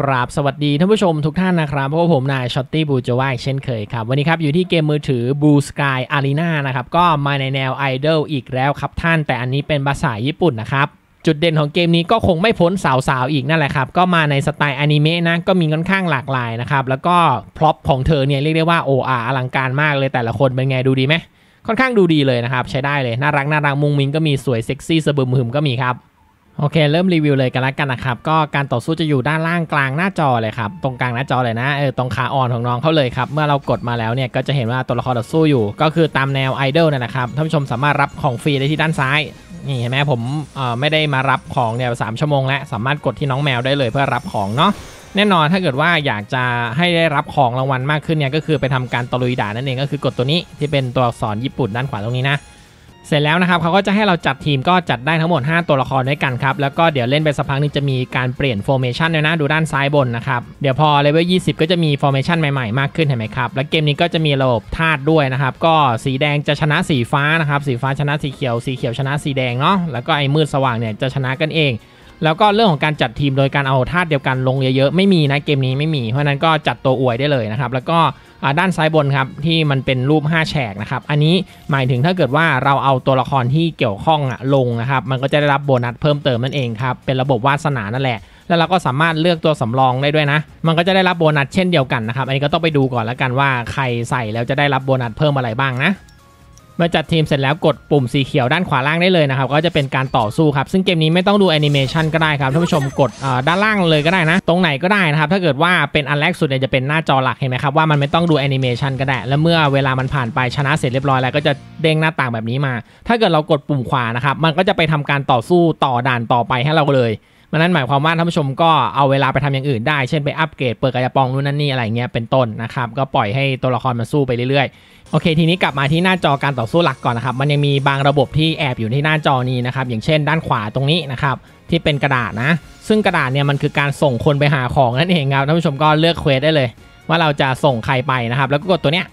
กราบสวัสดีท่านผู้ชมทุกท่านนะครับพบกับผมนายช็อตตี้บูจว่าเช่นเคยครับ วันนี้ครับอยู่ที่เกมมือถือ Blue Sky Arena นะครับก็มาในแนว Idol อีกแล้วครับท่านแต่อันนี้เป็นภาษาญี่ปุ่นนะครับ จุดเด่นของเกมนี้ก็คงไม่พ้นสาวๆอีกนั่นแหละครับ ก็มาในสไตล์อนิเมะนะก็มีค่อนข้างหลากหลายนะครับ แล้วก็พล็อปของเธอเนี่ยเรียกได้ว่าโออลังการมากเลยแต่ละคนเป็นไงดูดีไหมค่อนข้างดูดีเลยนะครับใช้ได้เลยน่ารักน่ารักมุงมิงก็มีสวยเซ็กซี่สะบึมหึมก็มีครับโอเคเริ่มรีวิวเลยกันละกันนะครับก็การต่อสู้จะอยู่ด้านล่างกลางหน้าจอเลยครับตรงกลางหน้าจอเลยนะเออตรงขาอ่อนของน้องเขาเลยครับเมื่อเรากดมาแล้วเนี่ยก็จะเห็นว่าตัวละครต่อสู้อยู่ก็คือตามแนวไอดอลนั่นแหละครับท่านผู้ชมสามารถรับของฟรีได้ที่ด้านซ้าย นี่เห็นไหมผมเอ่อไม่ได้มารับของเนี่ยสามชั่วโมงแล้วสามารถกดที่น้องแมวได้เลยเพื่อรับของเนาะแน่นอนถ้าเกิดว่าอยากจะให้ได้รับของรางวัลมากขึ้นเนี่ยก็คือไปทำการตะลุยด่านนั่นเองก็คือ กดตัวนี้ที่เป็นตัวอักษรญี่ปุ่นด้านขวาตรงนี้นะเสร็จแล้วนะครับเขาก็จะให้เราจัดทีมก็จัดได้ทั้งหมด 5 ตัวละครด้วยกันครับ แล้วก็เดี๋ยวเล่นไปสักพักนึงจะมีการเปลี่ยนฟอร์เมชันเนี่ยนะ ดูด้านซ้ายบนนะครับ เดี๋ยวพอเลเวล20 ก็จะมีฟอร์เมชันใหม่ๆมากขึ้นเห็นไหมครับ และเกมนี้ก็จะมีระบบธาตุด้วยนะครับ ก็สีแดงจะชนะสีฟ้านะครับ สีฟ้าชนะสีเขียว สีเขียวชนะสีแดงเนาะ แล้วก็ไอ้มืดสว่างเนี่ยจะชนะกันเองแล้วก็เรื่องของการจัดทีมโดยการเอาธาตุเดียวกันลงเยอะๆไม่มีนะเกมนี้ไม่มีเพราะนั้นก็จัดตัวอวยได้เลยนะครับ แล้วก็ด้านซ้ายบนครับ ที่มันเป็นรูป 5แฉกนะครับอันนี้หมายถึงถ้าเกิดว่าเราเอาตัวละครที่เกี่ยวข้องอะลงนะครับมันก็จะได้รับโบนัสเพิ่มเติมนั่นเองครับเป็นระบบวาสนานั่นแหละ แล้วเราก็สามารถเลือกตัวสำรองได้ด้วยนะ มันก็จะได้รับโบนัสเช่นเดียวกันนะครับอันนี้ก็ต้องไปดูก่อนแล้วกันว่าใครใส่แล้วจะได้รับโบนัสเพิ่มอะไรบ้างนะมื่อจัดทีมเสร็จแล้วกดปุ่มสีเขียวด้านขวาล่างได้เลยนะครับก็จะเป็นการต่อสู้ครับซึ่งเกมนี้ไม่ต้องดูแอนิเมชันก็ได้ครับท่านผู้ชมกดด้านล่างเลยก็ได้นะ ตรงไหนก็ได้นะครับถ้าเกิดว่าเป็นอันแรกสุดเนี่ยจะเป็นหน้าจอหลักเห็นไหมครับว่ามันไม่ต้องดูแอนิเมชันก็ได้แล้วเมื่อเวลามันผ่านไปชนะเสร็จเรียบร้อยแล้วก็จะเด้งหน้าต่างแบบนี้มา ถ้าเกิดเรากดปุ่มขวานะครับมันก็จะไปทำการต่อสู้ต่อด่านต่อไปให้เราเลยมันนั้นหมายความว่าท่านผู้ชมก็เอาเวลาไปทำอย่างอื่นได้เช่นไปอัปเกรดเปิดกระปองนู่นนั่นนี่อะไรเงี้ยเป็นต้นนะครับก็ปล่อยให้ตัวละครมันสู้ไปเรื่อยๆโอเค ทีนี้กลับมาที่หน้าจอการต่อสู้หลักก่อนนะครับมันยังมีบางระบบที่แอบอยู่ที่หน้าจอนี้นะครับอย่างเช่น ด้านขวาตรงนี้นะครับ ที่เป็นกระดาษนะ ซึ่งกระดาษเนี่ยมันคือการส่งคนไปหาของนั่นเองครับท่านผู้ชมก็เลือกเควสได้เลย ว่าเราจะส่งใครไปนะครับ แล้วก็กดตัวเนี้ย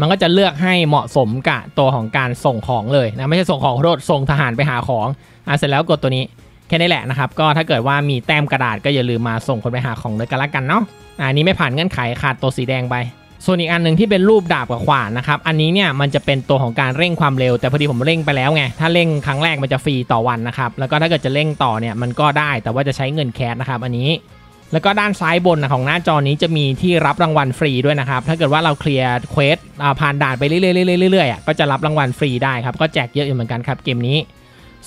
มันก็จะเลือกให้เหมาะสมกับตัวของการส่งของเลยนะไม่ใช่ส่งของโทษส่งทหารไปหาของอ่ะเสร็จแล้วกดตัวนี้แค่นี้แหละนะครับก็ถ้าเกิดว่ามีแต้มกระดาษก็อย่าลืมมาส่งคนไปหาของเลยกันละกันเนาะอันนี้ไม่ผ่านเงื่อนไขขาดตัวสีแดงไปส่วนอีกอันหนึ่งที่เป็นรูปดาบกับขวานนะครับอันนี้เนี่ยมันจะเป็นตัวของการเร่งความเร็วแต่พอดีผมเร่งไปแล้วไงถ้าเร่งครั้งแรกมันจะฟรีต่อวันนะครับแล้วก็ถ้าเกิดจะเร่งต่อเนี่ยมันก็ได้แต่ว่าจะใช้เงินแคสนะครับอันนี้ แล้วก็ด้านซ้ายบนของหน้าจอนี้จะมีที่รับรางวัลฟรีด้วยนะครับถ้าเกิดว่าเราเคลียร์เควสผ่านด่านไปเรื่อยๆๆๆก็จะรับรางวัลฟรีได้ครับก็แจกเยอะอยู่เหมือนกันครับเกมนี้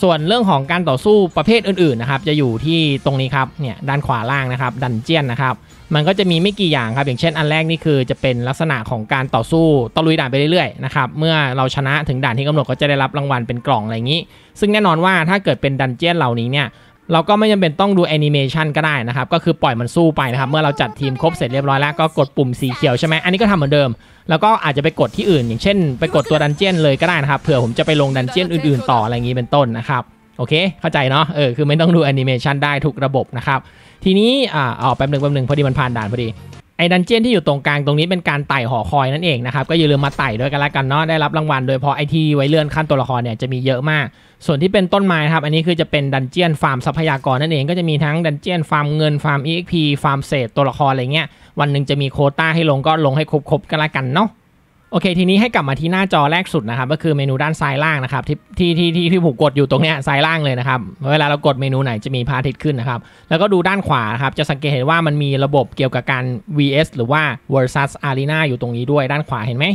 ส่วนเรื่องของการต่อสู้ประเภทอื่นๆนะครับจะอยู่ที่ตรงนี้ครับเนี่ยด้านขวาล่างนะครับ ดันเจียนนะครับมันก็จะมีไม่กี่อย่างครับ อย่างเช่นอันแรกนี่คือจะเป็นลักษณะของการต่อสู้ตะลุยด่านไปเรื่อยๆนะครับเมื่อเราชนะถึงด่านที่กำหนดก็จะได้รับรางวัลเป็นกล่องอะไรอย่างนี้ ซึ่งแน่นอนว่าถ้าเกิดเป็นดันเจียนเหล่านี้เนี่ยเราก็ไม่จำเป็นต้องดูแอนิเมชันก็ได้นะครับก็คือปล่อยมันสู้ไปนะครับเมื่อเราจัดทีมครบเสร็จเรียบร้อยแล้วก็กดปุ่มสีเขียวใช่ไหมอันนี้ก็ทำเหมือนเดิมแล้วก็อาจจะไปกดที่อื่น อย่างเช่นไปกดตัวดันเจียนเลยก็ได้นะครับเผื่อผมจะไปลงดันเจียนอื่นๆ ต่ออะไรอย่างนี้เป็นต้นนะครับโอเคเข้าใจเนาะเออคือไม่ต้องดูแอนิเมชันได้ทุกระบบนะครับทีนี้อ่าอ๋อแป๊บหนึ่งแป๊บหนึ่งพอดีมันผ่านด่านพอดีไอ้ดันเจียนที่อยู่ตรงกลางตรงนี้เป็นการไต่หอคอยนั่นเองนะครับก็อย่าลืมมาไต่ด้วยกันละกันเนาะได้รับรางวัลโดยเพราะไอที่ไว้เลื่อนขั้นตัวละครเนี่ยจะมีเยอะมาก ส่วนที่เป็นต้นไม้ครับอันนี้คือจะเป็นดันเจียนฟาร์มทรัพยากรนั่นเองก็จะมีทั้งดันเจียนฟาร์มเงินฟาร์ม exp ฟาร์มเศษตัวละครอะไรเงี้ยวันหนึ่งจะมีโคต้าให้ลงก็ลงให้ครบๆกันละกันเนาะโอเคทีนี้ให้กลับมาที่หน้าจอแรกสุดนะครับก็คือเมนูด้านซ้ายล่างนะครับที่ที่ที่ที่ผมกดอยู่ตรงเนี้ยซ้ายล่างเลยนะครับเวลาเรากดเมนูไหนจะมีพาทิตขึ้นนะครับ แล้วก็ดูด้านขวาครับจะสังเกตเห็นว่ามันมีระบบเกี่ยวกับการ vs หรือว่า versus arena อยู่ตรงนี้ด้วยด้านขวาเห็นไหม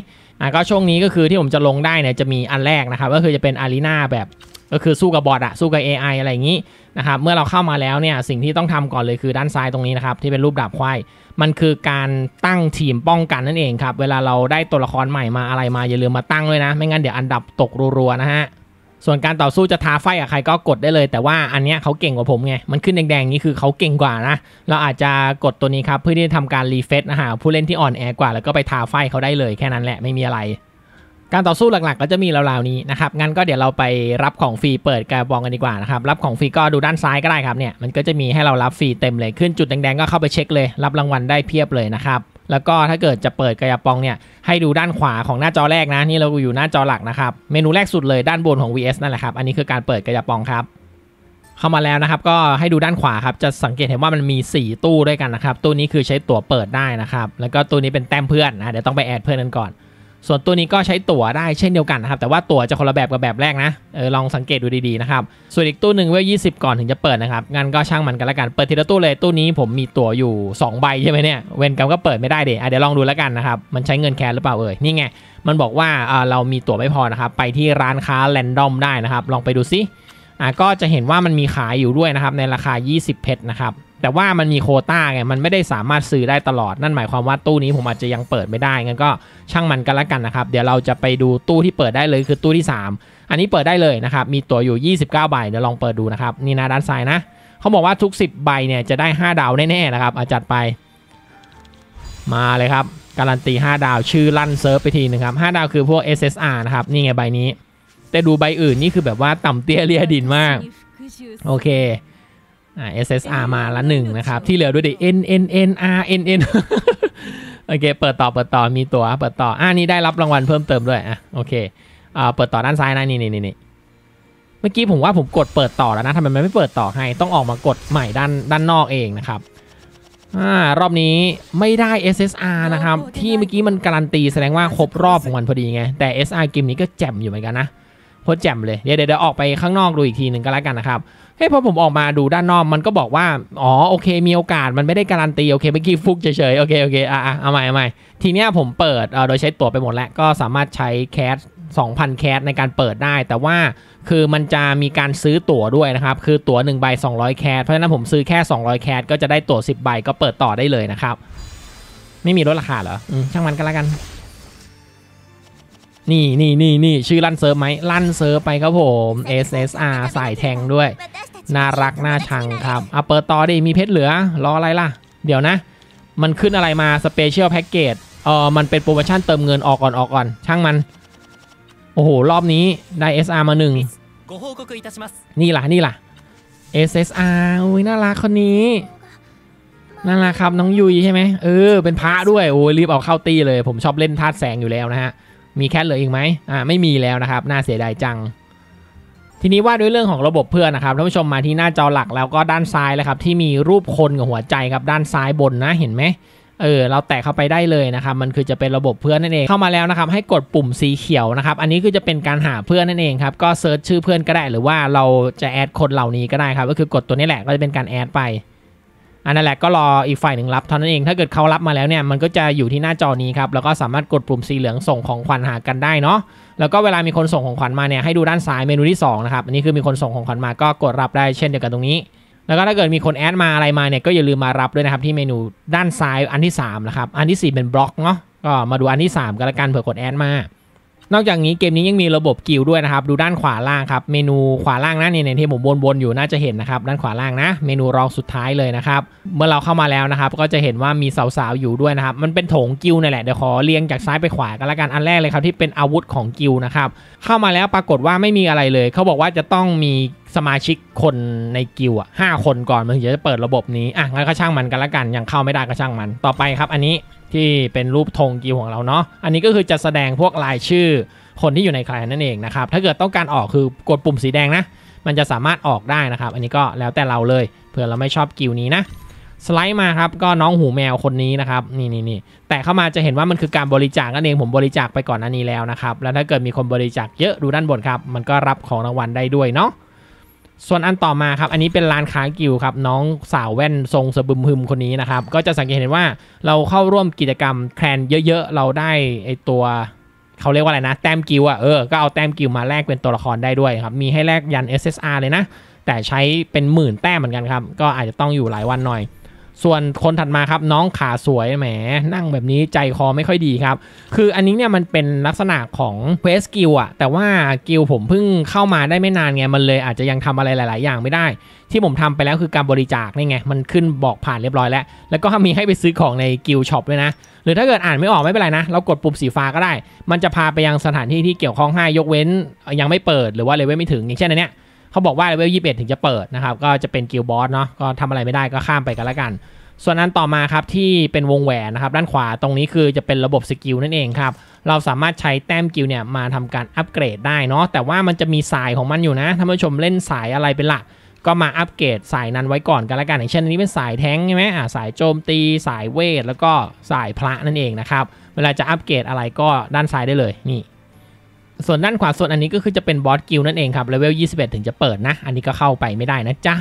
อ่ะก็ช่วงนี้ก็คือที่ผมจะลงได้เนี่ยจะมีอันแรกนะครับก็คือจะเป็น arena แบบก็คือสู้กับบอทอะสู้กับ AI อะไรอย่างนี้นะครับเมื่อเราเข้ามาแล้วเนี่ยสิ่งที่ต้องทำก่อนเลยคือด้านซ้ายตรงนี้นะครับที่เป็นรูปดาบควายมันคือการตั้งทีมป้องกันนั่นเองครับเวลาเราได้ตัวละครใหม่มาอะไรมาอย่าลืมมาตั้งเลยนะไม่งั้นเดี๋ยวอันดับตกรัวๆนะฮะส่วนการต่อสู้จะท้าไฟกับใครก็กดได้เลย แต่ว่าอันเนี้ยเขาเก่งกว่าผมไงมันขึ้นแดงๆนี้คือเขาเก่งกว่านะเราอาจจะกดตัวนี้ครับเพื่อที่จะทำการรีเฟซนะฮะผู้เล่นที่อ่อนแอกว่าแล้วก็ไปท้าไฟเขาได้เลย แค่นั้นแหละไม่มีอะไรการต่อสู้หลักๆ ก็จะมีราวๆนี้นะครับ งั้นก็เดี๋ยวเราไปรับของฟรีเปิดกระบองกันดีกว่านะครับ รับของฟรีก็ดูด้านซ้ายก็ได้ครับ เนี่ยมันก็จะมีให้เรารับฟรีเต็มเลย ขึ้นจุดแดงๆก็เข้าไปเช็คเลย รับรางวัลได้เพียบเลยนะครับแล้วก็ถ้าเกิดจะเปิดกระยปองเนี่ยให้ดูด้านขวาของหน้าจอแรกนะนี่เราอยู่หน้าจอหลักนะครับเมนูแรกสุดเลยด้านบนของ VS นั่นแหละครับ อันนี้คือการเปิดกระยปองครับเข้ามาแล้วนะครับก็ให้ดูด้านขวาครับจะสังเกตเห็นว่ามันมี4ตู้ด้วยกันนะครับตู้นี้คือใช้ตั๋วเปิดได้นะครับแล้วก็ตู้นี้เป็นแต้มเพื่อนนะเดี๋ยวต้องไปแอดเพื่อนกันก่อนส่วนตัวนี้ก็ใช้ตั๋วได้เช่นเดียวกันนะครับแต่ว่าตั๋วจะคนละแบบกับแบบแรกนะเออลองสังเกตดูดี ๆนะครับ ส่วนอีกตู้หนึ่งเวลยี่สิบก่อนถึงจะเปิดนะครับงั้นก็ช่างมันกันละกันเปิดทีละตู้เลยตู้นี้ ผมมีตั๋วอยู่ 2 ใบใช่ไหมเนี่ยเวนกันก็เปิดไม่ได้เดี๋ยวเดี๋ยวลองดูแล้วกันนะครับมันใช้เงินแคชหรือเปล่าเอ่ย นี่ไงมันบอกว่าเรา มีตั๋วไม่พอนะครับ ไปที่ร้านค้าแรนดอมได้นะครับ ลองไปดูซิอ่ะก็จะเห็นว่ามันมีขายอยู่ด้วยนะครับในราคา 20 เพชรนะครับแต่ว่ามันมีโคต้าไงมันไม่ได้สามารถซื้อได้ตลอด นั่นหมายความว่าตู้นี้ผมอาจจะยังเปิดไม่ได้งั้นก็ช่างมันกันละกันนะครับ เดี๋ยวเราจะไปดูตู้ที่เปิดได้เลยคือตู้ที่ 3 อันนี้เปิดได้เลยนะครับ มีตั๋วอยู่ 29ใบเดี๋ยวลองเปิดดูนะครับนี่นะด้านซ้ายนะ เขาบอกว่าทุก10ใบเนี่ยจะได้ 5ดาวแน่ๆนะครับอาจัดไป มาเลยครับ การันตี5ดาวชื่อลั่นเซิร์ฟไปทีนึงครับ5ดาวคือพวก SSR นะครับนี่ไงใบนี้ แต่ดูใบอื่นนี่คือแบบว่าต่ำเตี้ยเลียดินมากโอเคอ่า SSR มาละหนึ่งนะครับที่เหลือด้วยดิ N N N R N N โอเคเปิดต่อเปิดต่อมีตัว เปิดต่ออ่านี่ได้รับรางวัลเพิ่มเติมด้วยอ่ะโอเคอ่าเปิดต่อด้านซ้ายนะนี่นี่นี่เมื่อกี้ผมว่าผมกดเปิดต่อแล้วนะทำไมมันไม่เปิดต่อให้ต้องออกมากดใหม่ด้านด้านนอกเองนะครับอ่ารอบนี้ไม่ได้ SSR นะครับที่เมื่อกี้มันการันตีแสดงว่าครบรอบของมันพอดีไงแต่ SR เกมนี้ก็แจ่มอยู่เหมือนกันนะพดแจ่มเลยเดี๋ยวเดี๋ยวออกไปข้างนอกดูอีกทีหนึ่งก็แล้วกันนะครับเฮ้ยพอผมออกมาดูด้านนอกมันก็บอกว่า อ๋อโอเคมีโอกาสมันไม่ได้การันตีโอเคเมื่อกี้ฟุกเฉยๆโอเคโอเคอ่ะเอาใหม่เอาใหม่ทีเนี้ยผมเปิดโดยใช้ตั๋วไปหมดแล้วก็สามารถใช้แคส2,000 แคสในการเปิดได้ แต่ว่าคือมันจะมีการซื้อตั๋วด้วยนะครับคือตั๋ว1 ใบ 200 แคสเพราะฉะนั้นผมซื้อแค่200แคสก็จะได้ตั๋ว10 ใบก็เปิดต่อได้เลยนะครับ ไม่มีลดราคาเหรอช่างมันก็แล้วกันนี่นี่นี่นี่ชื่อลั่นเซิร์ฟไหมลั่นเซิร์ฟไปครับผม SSR สายแทงด้วย น่ารักน่าชังครับเอาเปิดต่อดิมีเพชรเหลือ รออะไรล่ะเดี๋ยวนะ มันขึ้นอะไรมา สเปเชียลแพ็กเกจเออมันเป็นโปรโมชั่นเติมเงินออกก่อนออกก่อน ช่างมัน โอ้โห รอบนี้ได้ SR มาหนึ่งนี่ล่ะ นี่ล่ะ SSR อุ้ยน่ารักคนนี้น่ารักครับน้องยุยใช่ไหมเออเป็นพระด้วยโอ้ยรีบเอาเข้าตีเลยผมชอบเล่นธาตุแสงอยู่แล้วนะฮะมีแคทเหลืออีกไหมอ่า ไม่มีแล้วนะครับ น่าเสียดายจัง ทีนี้ว่าด้วยเรื่องของระบบเพื่อนนะครับ ท่านผู้ชมมาที่หน้าจอหลักแล้วก็ด้านซ้ายเลยครับที่มีรูปคนกับหัวใจครับด้านซ้ายบนนะ เห็นไหมเออ เราแตะเข้าไปได้เลยนะครับ มันคือจะเป็นระบบเพื่อนนั่นเอง เข้ามาแล้วนะครับ ให้กดปุ่มสีเขียวนะครับ อันนี้คือจะเป็นการหาเพื่อนนั่นเองครับ ก็เซิร์ชชื่อเพื่อนก็ได้ หรือว่าเราจะแอดคนเหล่านี้ก็ได้ครับ ก็คือกดตัวนี้แหละก็จะเป็นการแอดไปอันนั้นแหละก็รออีกฝ่ายหนึ่งรับเท่านั้นเองถ้าเกิดเขารับมาแล้วเนี่ยมันก็จะอยู่ที่หน้าจอนี้ครับแล้วก็สามารถกดปุ่มสีเหลืองส่งของขวัญหากันได้เนาะแล้วก็เวลามีคนส่งของขวัญมาเนี่ยให้ดูด้านซ้ายเมนูที่2นะครับอันนี้คือมีคนส่งของขวัญมาก็กดรับได้เช่นเดียวกันตรงนี้ แล้วก็ถ้าเกิดมีคนแอดมาอะไรมาเนี่ยก็อย่าลืมมารับด้วยนะครับที่เมนูด้านซ้ายอันที่3นะครับอันที่ 4 เป็นบล็อกเนาะก็มาดูอันที่ 3กันละกันเผื่อกดแอดมานอกจากนี้เกมนี้ยังมีระบบกิลด้วยนะครับ ดูด้านขวาล่างครับเมนูขวาล่างนะนี่ในที่ผมวนๆอยู่น่าจะเห็นนะครับด้านขวาล่างนะ เมนูรองสุดท้ายเลยนะครับเมื่อเราเข้ามาแล้วนะครับก็จะเห็นว่ามีสาวๆอยู่ด้วยนะครับมันเป็นโถงกิลนี่แหละเดี๋ยวขอเรียงจากซ้ายไปขวากันละกันอันแรกเลยครับที่เป็นอาวุธของกิลนะครับเข้ามาแล้วปรากฏว่าไม่มีอะไรเลยเขาบอกว่าจะต้องมีสมาชิกคนในกิวอ่ะห้าคนก่อนมันถึงจะเปิดระบบนี้อ่ะงั้นก็ช่างมันกันละกัน ยังเข้าไม่ได้ก็ช่างมัน ต่อไปครับอันนี้ที่เป็นรูปธงกิวของเราเนาะอันนี้ก็คือจะแสดงพวกรายชื่อคนที่อยู่ในแคลนนั่นเองนะครับถ้าเกิดต้องการออกคือกดปุ่มสีแดงนะ มันจะสามารถออกได้นะครับอันนี้ก็แล้วแต่เราเลยเผื่อเราไม่ชอบกิวนี้นะสไลด์มาครับก็น้องหูแมวคนนี้นะครับ นี่นี่นี่แต่เข้ามาจะเห็นว่ามันคือการบริจาคนั่นเองผมบริจาคไปก่อนหน้านี้แล้วนะครับแล้วถ้าเกิดมีคนบริจาคเยอะดูด้านบนครับ มันก็รับของรางวัลได้ด้วยเนาะส่วนอันต่อมาครับ อันนี้เป็นร้านค้ากิวครับน้องสาวแว่นทรงสบุมพึมคนนี้นะครับ ก็จะสังเกตเห็นว่าเราเข้าร่วมกิจกรรมแคลนเยอะๆ เราได้ไอตัวเขาเรียกว่าอะไรนะ แต้มกิวอ่ะเออ ก็เอาแต้มกิวมาแลกเป็นตัวละครได้ด้วยครับมีให้แลกยัน SSR เลยนะ แต่ใช้เป็นหมื่นแต้มเหมือนกันครับ ก็อาจจะต้องอยู่หลายวันหน่อยส่วนคนถัดมาครับน้องขาสวยแหมนั่งแบบนี้ใจคอไม่ค่อยดีครับ คืออันนี้เนี่ยมันเป็นลักษณะของเควสกิลอะแต่ว่ากิลผมเพิ่งเข้ามาได้ไม่นานไง มันเลยอาจจะยังทำอะไรหลาย ๆ อย่างไม่ได้ ที่ผมทำไปแล้วคือการบริจาคนี่ไง มันขึ้นบอกผ่านเรียบร้อยแล้ว แล้วก็มีให้ไปซื้อของในกิลช็อปด้วยนะ หรือถ้าเกิดอ่านไม่ออกไม่เป็นไรนะเรากดปุ่มสีฟ้าก็ได้ มันจะพาไปยังสถานที่ที่เกี่ยวข้องให้ยกเว้นยังไม่เปิดหรือว่าเลเวลไม่ถึงอย่างเช่นอันเนี้ยเขาบอกว่าเลเวลยีบถึงจะเปิดนะครับ ก็จะเป็นกิลบอสเนาะ ก็ทำอะไรไม่ได้ก็ข้ามไปกันล้วกัน ส่วนนั้นต่อมาครับที่เป็นวงแหวนนะครับด้านขวาตรงนี้คือจะเป็นระบบสกิลนั่นเองครับ เราสามารถใช้แต้มกิลเนี่ยมาทำการอัปเกรดได้เนาะ แต่ว่ามันจะมีสายของมันอยู่นะ ท่านผู้ชมเล่นสายอะไรเป็นหลัก ก็มาอัปเกรดสายนั้นไว้ก่อนกันละกัน อย่างเช่นอันนี้เป็นสายแท้งใช่ไหมอ่าสายโจมตี สายเวทแล้วก็สายพระนั่นเองนะครับ เวลาจะอัปเกรดอะไรก็ด้านซ้ายได้เลย นี่ส่วนด้านขวาส่วนอันนี้ก็คือจะเป็นบอสกิลนั่นเองครับเลเวล 21 ถึงจะเปิดนะ อันนี้ก็เข้าไปไม่ได้นะจ๊ะ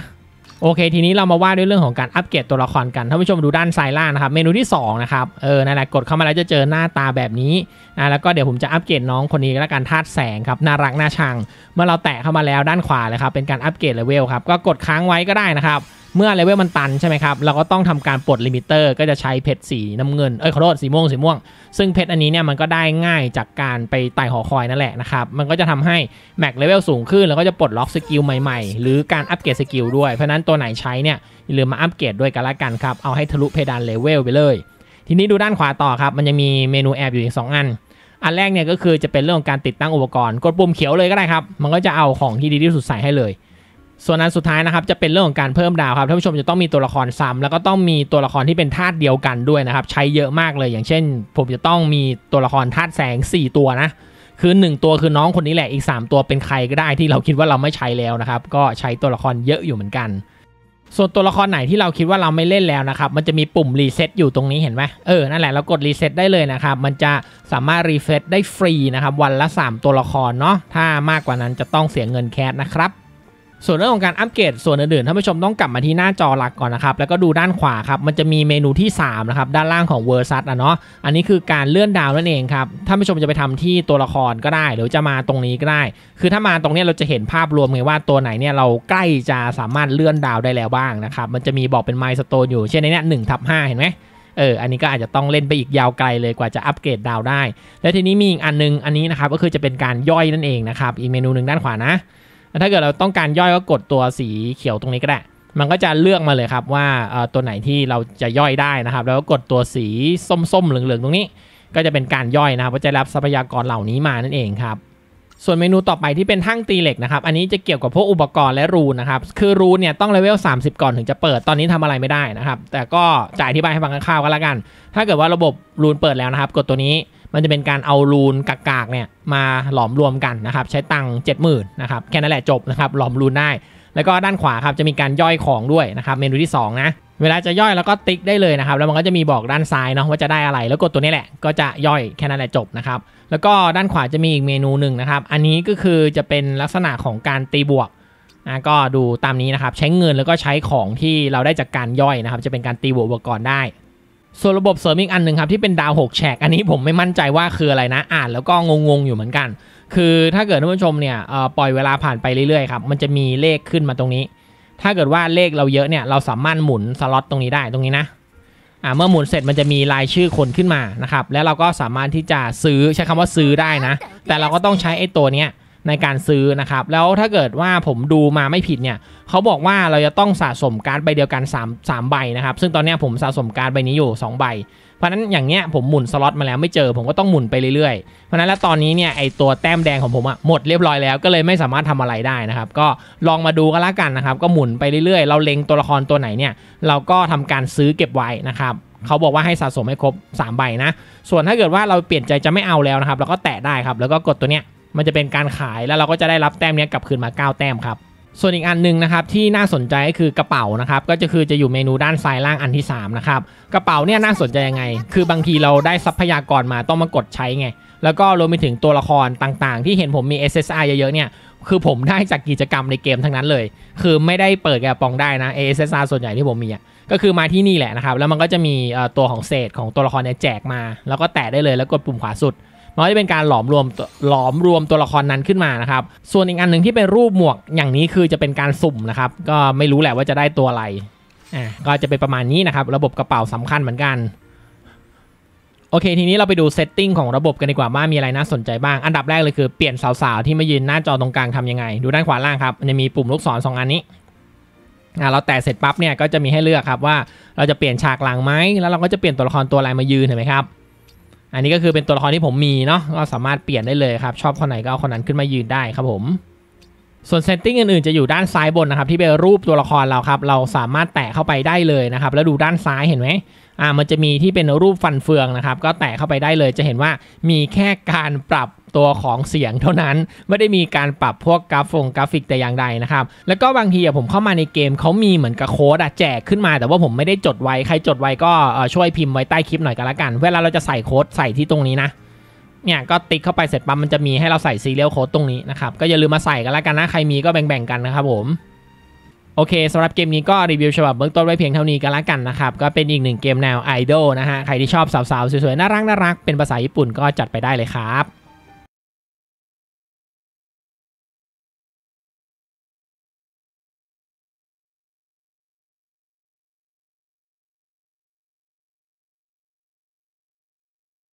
โอเค ทีนี้เรามาว่าด้วยเรื่องของการอัปเกรดตัวละครกันท่านผู้ชมดูด้านซ้ายล่างนะครับ เมนูที่ 2 นะครับเออนั่นแหละกดเข้ามาแล้วจะเจอหน้าตาแบบนี้นะแล้วก็เดี๋ยวผมจะอัปเกรดน้องคนนี้แล้วกันธาตุแสงครับน่ารักน่าชัง เมื่อเราแตะเข้ามาแล้วด้านขวาเลยครับเป็นการอัปเกรดเลเวลครับก็กดค้างไว้ก็ได้นะครับเมื่อเลเวลมันตันใช่ไหมครับเราก็ต้องทำการปลดลิมิเตอร์ก็จะใช้เพชรสีน้ำเงินเอ้ยขอโทษสีม่วงสีม่วงซึ่งเพชรอันนี้เนี่ยมันก็ได้ง่ายจากการไปไต่หอคอยนั่นแหละนะครับ มันก็จะทำให้แม็กเลเวลสูงขึ้นแล้วก็จะปลดล็อกสกิลใหม่ๆ หรือการอัปเกรดสกิลด้วยเพราะนั้นตัวไหนใช้เนี่ยอย่าลืมมาอัปเกรดด้วยกันละกันครับ เอาให้ทะลุเพดานเลเวลไปเลย ทีนี้ดูด้านขวาต่อครับมันจะมีเมนูแอบอยู่อีก2 อัน อันแรกเนี่ยก็คือจะเป็นเรื่องของการติดตั้งอุปกรณ์กดปุ่มเขียวเลยก็ได้ครับมันก็จะเอาของที่ดีที่สุดใส่ให้เลยส่วนนั้นสุดท้ายนะครับจะเป็นเรื่องของการเพิ่มดาวครับท่านผู้ชมจะต้องมีตัวละครซ้ำแล้วก็ต้องมีตัวละครที่เป็นธาตุเดียวกันด้วยนะครับ ใช้เยอะมากเลยอย่างเช่น ผมจะต้องมีตัวละครธาตุแสง 4 ตัวนะคือ 1 ตัวคือน้องคนนี้แหละอีก 3 ตัวเป็นใครก็ได้ที่เราคิดว่าเราไม่ใช้แล้วนะครับ ก็ใช้ตัวละครเยอะอยู่เหมือนกัน ส่วนตัวละครไหนที่เราคิดว่าเราไม่เล่นแล้วนะครับ มันจะมีปุ่มรีเซ็ตอยู่ตรงนี้เห็นไหมเออนั่นแหละเรากดรีเซ็ตได้เลยนะครับ มันจะสามารถรีเซ็ตได้ฟรีนะครับ วันละ 3 ตัวละครเนาะถ้ามากกว่านั้นจะต้องเสียเงินแคสนะครับส่วนเรื่องของการอัปเกรดส่วนอื่นๆท่านผู้ชมต้องกลับมาที่หน้าจอหลักก่อนนะครับแล้วก็ดูด้านขวาครับ มันจะมีเมนูที่3นะครับด้านล่างของ v e r s สอ่ะเนาะอันนี้คือการเลื่อนดาวนั่นเองครับท่านผู้ชมจะไปทำที่ตัวละครก็ได้ หรือจะมาตรงนี้ก็ได้ คือถ้ามาตรงนี้เราจะเห็นภาพรวมไงว่าตัวไหนเนี่ยเราใกล้จะสามารถเลื่อนดาวได้แล้วบ้างนะครับ มันจะมีบอกเป็นไมล์สโตนอยู่เช่นในนี้หนึ่งทับห้าเห็นไหมเออ อันนี้ก็อาจจะต้องเล่นไปอีกยาวไกลเลยกว่าจะอัปเกรดดาวได้ และทีนี้มีอีกอันนึงอันนี้นะครับก็คือจะเป็นการย่อยนั่นเองนะครับอีกเมนูหนึ่งด้านขวานะถ้าเกิดเราต้องการย่อยก็กดตัวสีเขียวตรงนี้ก็ได้ มันก็จะเลือกมาเลยครับว่าตัวไหนที่เราจะย่อยได้นะครับ แล้วก็กดตัวสีส้มๆเหลืองๆตรงนี้ ก็จะเป็นการย่อยนะครับก็จะรับทรัพยากรเหล่านี้มานั่นเองครับส่วนเมนูต่อไปที่เป็นทั้งตีเหล็กนะครับอันนี้จะเกี่ยวกับพวกอุปกรณ์และรูนะครับคือรูเนี่ยต้องเลเวล30 ก่อนถึงจะเปิดตอนนี้ทำอะไรไม่ได้นะครับแต่ก็จ่ายที่บายให้ฟังคร่าวๆก็แล้วกัน ถ้าเกิดว่าระบบรูนเปิดแล้วนะครับ กดตัวนี้มันจะเป็นการเอารูนกากๆเนี่ยมาหลอมรวมกันนะครับ ใช้ตังค์เจ็ดหมื่นนะครับแค่นั้นแหละจบนะครับหลอมรูนได้ แล้วก็ด้านขวาครับจะมีการย่อยของด้วยนะครับเมนูที่2นะเวลาจะย่อยแล้วก็ติ๊กได้เลยนะครับ แล้วมันก็จะมีบอกด้านซ้ายเนาะว่าจะได้อะไร แล้วกดตัวนี้แหละ ก็จะย่อยแค่นั้นแหละจบนะครับแล้วก็ด้านขวาจะมีอีกเมนูหนึ่งนะครับ อันนี้ก็คือจะเป็นลักษณะของการตีบวกนะก็ดูตามนี้นะครับ ใช้เงินแล้วก็ใช้ของที่เราได้จากการย่อยนะครับ จะเป็นการตีบวกอุปกรณ์ได้ ส่วนระบบเสริมอีกอันหนึ่งครับที่เป็นดาว6แฉกอันนี้ผมไม่มั่นใจว่าคืออะไรนะอ่านแล้วก็งงๆอยู่เหมือนกัน คือถ้าเกิดท่านผู้ชมเนี่ยปล่อยเวลาผ่านไปเรื่อยๆครับมันจะมีเลขขึ้นมาตรงนี้ถ้าเกิดว่าเลขเราเยอะเนี่ยเราสามารถหมุนสล็อตตรงนี้ได้ตรงนี้นะอ่า เมื่อหมุนเสร็จมันจะมีรายชื่อคนขึ้นมานะครับ แล้วเราก็สามารถที่จะซื้อใช้คำว่าซื้อได้นะ แต่เราก็ต้องใช้ไอ้ตัวเนี้ยในการซื้อ นะครับแล้วถ้าเกิดว่าผมดูมาไม่ผิดเนี่ยเขาบอกว่าเราจะต้องสะสมการ์ดใบเดียวกัน3 3ใบนะครับซึ่งตอนนี้ผมสะสมการ์ดใบนี้อยู่2ใบเพราะนั้นอย่างเนี้ยผมหมุนสล็อตมาแล้วไม่เจอ ผมก็ต้องหมุนไปเรื่อยๆเพราะนั้นแล้วตอนนี้เนี่ยไอตัวแต้มแดงของผมอะหมดเรียบร้อยแล้วก็เลยไม่สามารถทำอะไรได้นะครับก็ลองมาดูก็แล้วกันนะครับก็หมุนไปเรื่อยๆ เราเล็งตัวละครตัวไหนเนี่ยเราก็ทำการซื้อเก็บไว้นะครับเขาบอกว่าให้สะสมให้ครบ3ใบนะส่วนถ้าเกิดว่าเราเปลี่ยนใจจะไม่เอาแล้วนะครับเราก็แตะได้ครับแล้วก็กดตัวเนี้ยมันจะเป็นการขายแล้วเราก็จะได้รับแต้มนี้กลับคืนมา 9 แต้มครับ ส่วนอีกอันนึงนะครับที่น่าสนใจก็คือกระเป๋านะครับก็จะคือจะอยู่เมนูด้านซ้ายล่างอันที่3นะครับกระเป๋าเนี่ยน่าสนใจยังไง คือบางทีเราได้ทรัพยากรมาต้องมากดใช้ไง แล้วก็รวมไปถึงตัวละครต่างๆ ที่เห็นผมมี SSR เยอะๆเนี่ยคือผมได้จากกิจกรรมในเกมทั้งนั้นเลย คือไม่ได้เปิดแกปองได้นะ SSR ส่วนใหญ่ที่ผมมีอ่ะก็คือมาที่นี่แหละนะครับแล้วมันก็จะมีตัวของเศษของตัวละครเนี่ยแจกมา แล้วก็แตะได้เลยแล้วกดปุ่มขวาสุดมันก็จะเป็นการหลอมรวมหลอมรวมตัวละครนั้นขึ้นมานะครับส่วนอีกอันหนึ่งที่เป็นรูปหมวกอย่างนี้คือจะเป็นการสุ่มนะครับ ก็ไม่รู้แหละว่าจะได้ตัวอะไรอ่ะก็จะเป็นประมาณนี้นะครับ ระบบกระเป๋าสำคัญเหมือนกันโอเคทีนี้เราไปดูเซตติ้งของระบบกันดีกว่าว่ามีอะไรน่าสนใจบ้างอันดับแรกเลยคือเปลี่ยนสาวๆที่มายืนหน้าจอตรงกลางทำยังไง ดูด้านขวาล่างครับจะมีปุ่มลูกศรงอันนี้อ่าเราแตะเสร็จปั๊บเนี่ยก็จะมีให้เลือกครับว่าเราจะเปลี่ยนฉากหลังไหมแล้วเราก็จะเปลี่ยนตัวละครตัวอะไรมายืนเห็นไหมครับอันนี้ก็คือเป็นตัวละครที่ผมมีเนาะก็สามารถเปลี่ยนได้เลยครับ ชอบคนไหนก็เอาคนนั้นขึ้นมายืนได้ครับผม ส่วนเซตติ้งอื่นๆจะอยู่ด้านซ้ายบนนะครับที่เป็นรูปตัวละครเราครับเราสามารถแตะเข้าไปได้เลยนะครับ แล้วดูด้านซ้ายเห็นไหมอ่ามันจะมีที่เป็นรูปฟันเฟืองนะครับก็แตะเข้าไปได้เลยจะเห็นว่ามีแค่การปรับตัวของเสียงเท่านั้น ไม่ได้มีการปรับพวกกราฟงกราฟิกแต่อย่างใดนะครับแล้วก็บางทีผมเข้ามาในเกมเขามีเหมือนกับโค้ดอะแจกขึ้นมา แต่ว่าผมไม่ได้จดไว้ ใครจดไว้ก็ช่วยพิมพ์ไว้ใต้คลิปหน่อยก็แล้วกัน เวลาเราจะใส่โค้ดใส่ที่ตรงนี้นะเนี่ยก็ติ๊กเข้าไปเสร็จปั๊บมันจะมีให้เราใส่ซีเรียลโค้ดตรงนี้นะครับก็อย่าลืมมาใส่กันแล้วกันนะ ใครมีก็แบ่งๆ กันนะครับผมโอเคสำหรับเกมนี้ก็รีวิวฉบับเบื้องต้นไว้เพียงเท่านี้กัแล้วกันนะครับ ก็เป็นอีกหนึ่งเกมแนวไอดอลนะฮะใครที่ชอบสาวๆ สวยๆ น่ารักน่ารักเป็นภาษาญี่ปุ่นก็จัดไปได้เลยครับ